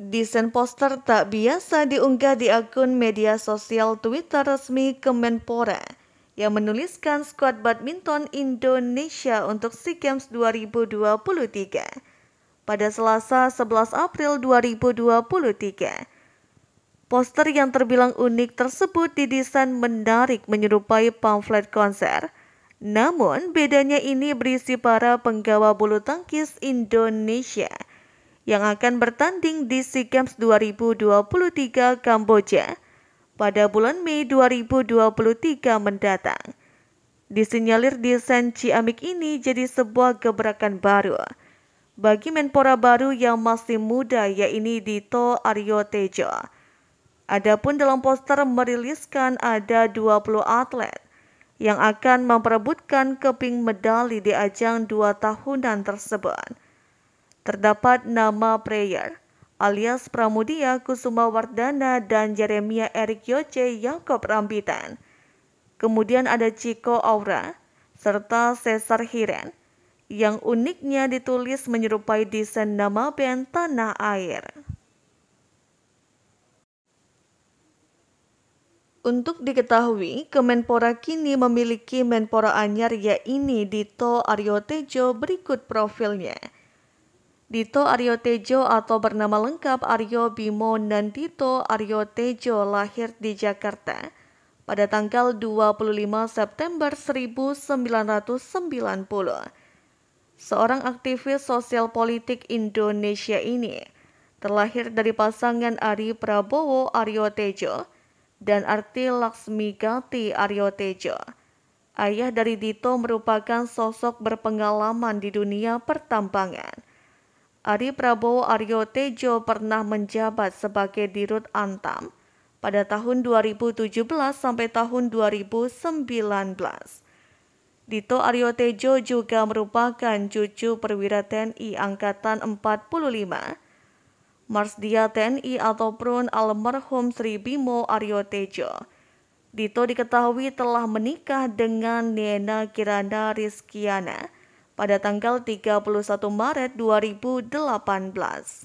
Desain poster tak biasa diunggah di akun media sosial Twitter resmi Kemenpora yang menuliskan skuad badminton Indonesia untuk SEA Games 2023 pada Selasa 11 April 2023. Poster yang terbilang unik tersebut didesain menarik menyerupai pamflet konser. Namun, bedanya ini berisi para penggawa bulu tangkis Indonesia – yang akan bertanding di SEA Games 2023 Kamboja pada bulan Mei 2023 mendatang. Disinyalir desain Ciamik ini jadi sebuah gebrakan baru bagi Menpora baru yang masih muda yaitu Dito Aryo Tejo. Adapun dalam poster meriliskan ada 20 atlet yang akan memperebutkan keping medali di ajang dua tahunan tersebut. Terdapat nama Prayer alias Pramudia Kusuma Wardana dan Jeremia Erik Yoce Yakob Rambitan. Kemudian ada Chico Aura serta Cesar Hiren yang uniknya ditulis menyerupai desain nama band Tanah Air. Untuk diketahui, Kemenpora kini memiliki Menpora Anyar yaitu Dito Aryo Tejo berikut profilnya. Dito Aryo Tejo atau bernama lengkap Aryo Bimo Nandito Aryo Tejo lahir di Jakarta pada tanggal 25 September 1990. Seorang aktivis sosial politik Indonesia ini terlahir dari pasangan Ari Prabowo Aryo Tejo dan Arti Laksmi Gati Aryo Tejo. Ayah dari Dito merupakan sosok berpengalaman di dunia pertambangan. Ari Prabowo Aryo Tejo pernah menjabat sebagai Dirut Antam pada tahun 2017 sampai tahun 2019. Dito Aryo Tejo juga merupakan cucu perwira TNI Angkatan 45 Marsdia TNI atau Prun almarhum Sri Bimo Aryo Tejo. Dito diketahui telah menikah dengan Nena Kirana Rizkiana pada tanggal 31 Maret 2018.